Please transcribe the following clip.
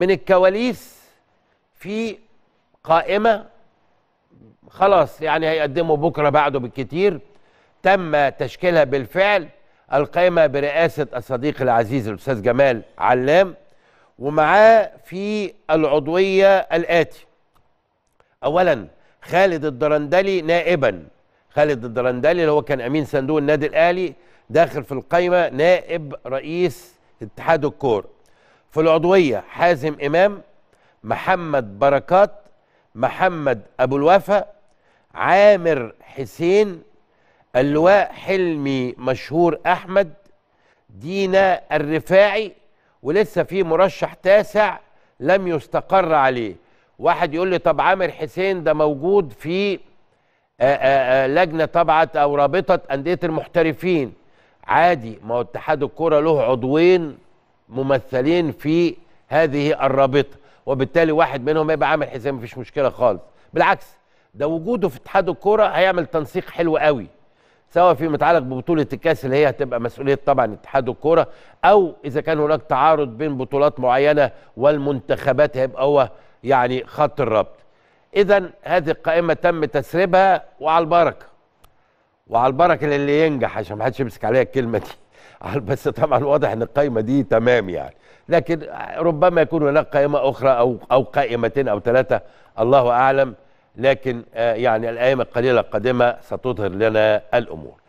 من الكواليس في قائمة خلاص يعني هيقدموا بكرة بعده بالكتير تم تشكيلها بالفعل القائمة برئاسة الصديق العزيز الأستاذ جمال علام ومعاه في العضوية الآتي أولا خالد الدرندلي نائبا خالد الدرندلي اللي هو كان أمين صندوق النادي الأهلي داخل في القائمة نائب رئيس اتحاد الكورة في العضوية حازم إمام محمد بركات محمد أبو الوفا عامر حسين اللواء حلمي مشهور أحمد دينا الرفاعي ولسه في مرشح تاسع لم يستقر عليه واحد يقول لي طب عامر حسين ده موجود في آآ آه، آآ آه، آه، لجنه طبعة او رابطه انديه المحترفين عادي ما هو اتحاد الكوره له عضوين ممثلين في هذه الرابطه وبالتالي واحد منهم يبقى عامل حساب مفيش مشكله خالص بالعكس ده وجوده في اتحاد الكوره هيعمل تنسيق حلو قوي سواء فيما يتعلق ببطوله الكاس اللي هي هتبقى مسؤوليه طبعا اتحاد الكوره او اذا كان هناك تعارض بين بطولات معينه والمنتخبات هيبقى هو يعني خط الربط اذا هذه القائمه تم تسريبها وعلى البركه وعلى البركه للي ينجح عشان ما حدش يمسك عليها الكلمه دي بس طبعا واضح ان القائمه دي تمام يعني لكن ربما يكون هناك قائمه اخرى او او قائمتين او ثلاثه الله اعلم لكن آه، يعني الايام القليله القادمه ستظهر لنا الامور